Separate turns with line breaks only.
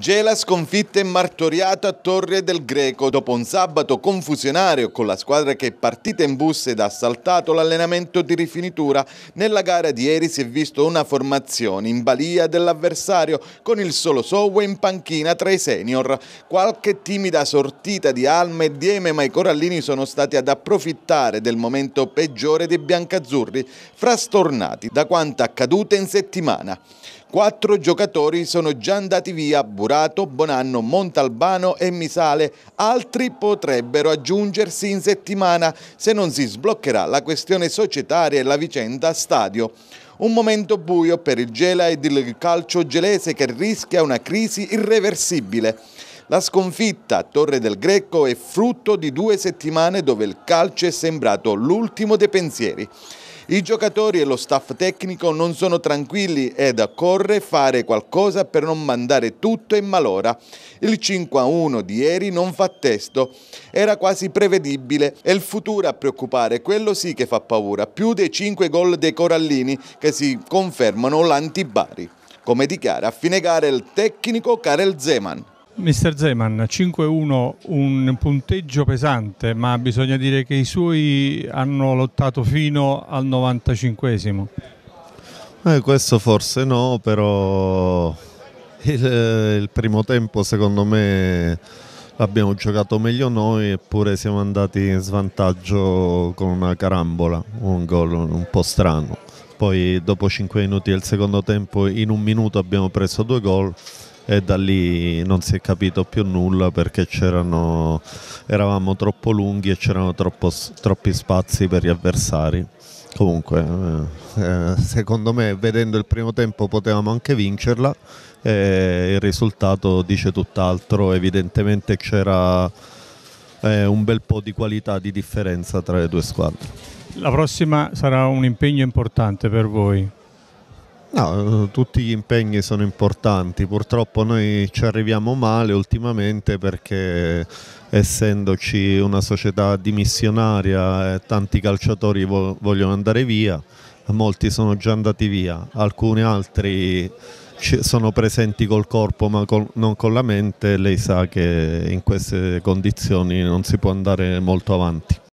Gela sconfitta e martoriata a Torre del Greco dopo un sabato confusionario con la squadra che è partita in bus ed ha saltato l'allenamento di rifinitura. Nella gara di ieri si è visto una formazione in balia dell'avversario con il solo Sowe in panchina tra i senior. Qualche timida sortita di Alma e Dieme ma i corallini sono stati ad approfittare del momento peggiore dei biancazzurri frastornati da quanto accaduto in settimana. Quattro giocatori sono già andati via, Burato, Bonanno, Montalbano e Misale. Altri potrebbero aggiungersi in settimana se non si sbloccherà la questione societaria e la vicenda stadio. Un momento buio per il Gela ed il calcio gelese che rischia una crisi irreversibile. La sconfitta a Torre del Greco è frutto di due settimane dove il calcio è sembrato l'ultimo dei pensieri. I giocatori e lo staff tecnico non sono tranquilli ed occorre fare qualcosa per non mandare tutto in malora. Il 5-1 di ieri non fa testo, era quasi prevedibile e il futuro a preoccupare, quello sì che fa paura, più dei 5 gol dei Corallini che si confermano l'antibari. Come dichiara a fine gara il tecnico Karel Zeman.
Mister Zeman, 5-1, un punteggio pesante, ma bisogna dire che i suoi hanno lottato fino al 95esimo.
Eh, questo forse no, però il, il primo tempo secondo me l'abbiamo giocato meglio noi eppure siamo andati in svantaggio con una carambola, un gol un po' strano. Poi dopo 5 minuti del secondo tempo in un minuto abbiamo preso due gol e da lì non si è capito più nulla perché eravamo troppo lunghi e c'erano troppi spazi per gli avversari. Comunque, eh, eh, secondo me, vedendo il primo tempo potevamo anche vincerla, e il risultato dice tutt'altro, evidentemente c'era eh, un bel po' di qualità di differenza tra le due squadre.
La prossima sarà un impegno importante per voi, No, eh, tutti gli impegni sono importanti, purtroppo noi
ci arriviamo male ultimamente perché essendoci una società dimissionaria e tanti calciatori vogliono andare via, molti sono già andati via, alcuni altri sono presenti col corpo ma non con la mente, lei sa che in queste condizioni non si può andare molto avanti.